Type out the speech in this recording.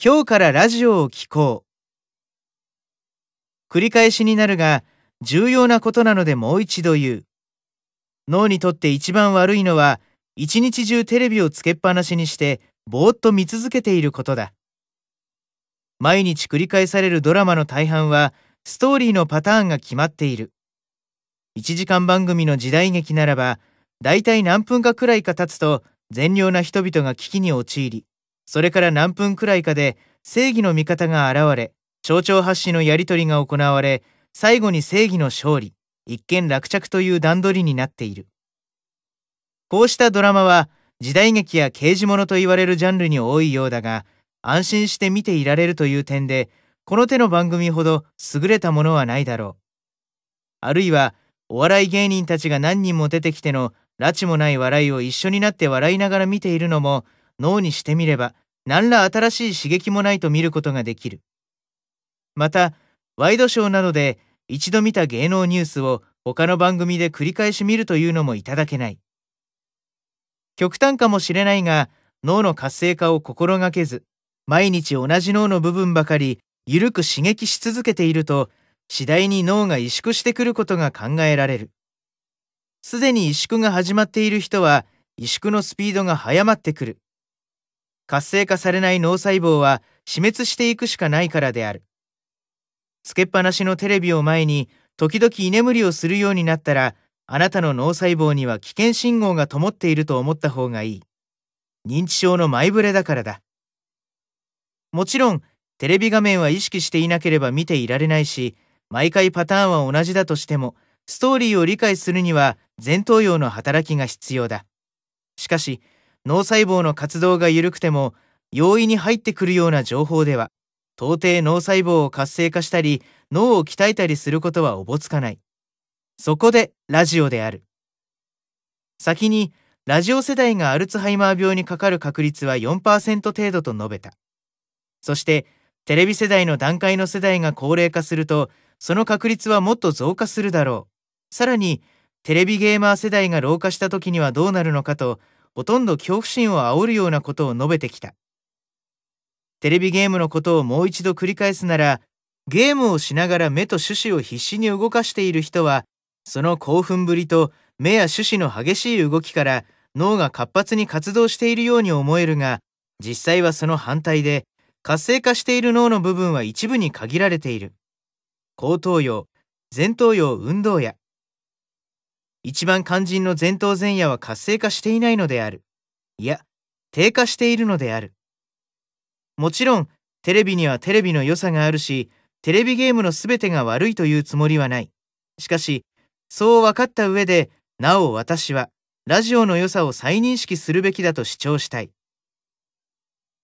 今日からラジオを聞こう。繰り返しになるが、重要なことなのでもう一度言う。脳にとって一番悪いのは、一日中テレビをつけっぱなしにして、ぼーっと見続けていることだ。毎日繰り返されるドラマの大半は、ストーリーのパターンが決まっている。一時間番組の時代劇ならば、だいたい何分かくらいか経つと、善良な人々が危機に陥り、それから何分くらいかで正義の味方が現れ、町長発信のやり取りが行われ、最後に正義の勝利、一見落着という段取りになっている。こうしたドラマは時代劇や刑事物と言われるジャンルに多いようだが、安心して見ていられるという点で、この手の番組ほど優れたものはないだろう。あるいは、お笑い芸人たちが何人も出てきての拉致もない笑いを一緒になって笑いながら見ているのも脳にしてみれば何ら新しい刺激もないと見ることができる。また、ワイドショーなどで一度見た芸能ニュースを他の番組で繰り返し見るというのもいただけない。極端かもしれないが、脳の活性化を心がけず、毎日同じ脳の部分ばかり緩く刺激し続けていると、次第に脳が萎縮してくることが考えられる。すでに萎縮が始まっている人は、萎縮のスピードが速まってくる。活性化されない脳細胞は死滅していくしかないからである。つけっぱなしのテレビを前に時々居眠りをするようになったら、あなたの脳細胞には危険信号が灯っていると思った方がいい。認知症の前触れだからだ。もちろん、テレビ画面は意識していなければ見ていられないし、毎回パターンは同じだとしても、ストーリーを理解するには前頭葉の働きが必要だ。しかし、脳細胞の活動が緩くても容易に入ってくるような情報では到底脳細胞を活性化したり脳を鍛えたりすることはおぼつかないそこでラジオである先にラジオ世代がアルツハイマー病にかかる確率は4%程度と述べたそしてテレビ世代の段階の世代が高齢化するとその確率はもっと増加するだろうさらにテレビゲーマー世代が老化した時にはどうなるのかとほとんど恐怖心を煽るようなことを述べてきた。テレビゲームのことをもう一度繰り返すなら、ゲームをしながら目と手指を必死に動かしている人は、その興奮ぶりと目や手指の激しい動きから脳が活発に活動しているように思えるが、実際はその反対で、活性化している脳の部分は一部に限られている。後頭葉、前頭葉運動や一番肝心の前頭前野は活性化していないのである。いや、低下しているのである。もちろん、テレビにはテレビの良さがあるし、テレビゲームの全てが悪いというつもりはない。しかし、そう分かった上で、なお私は、ラジオの良さを再認識するべきだと主張したい。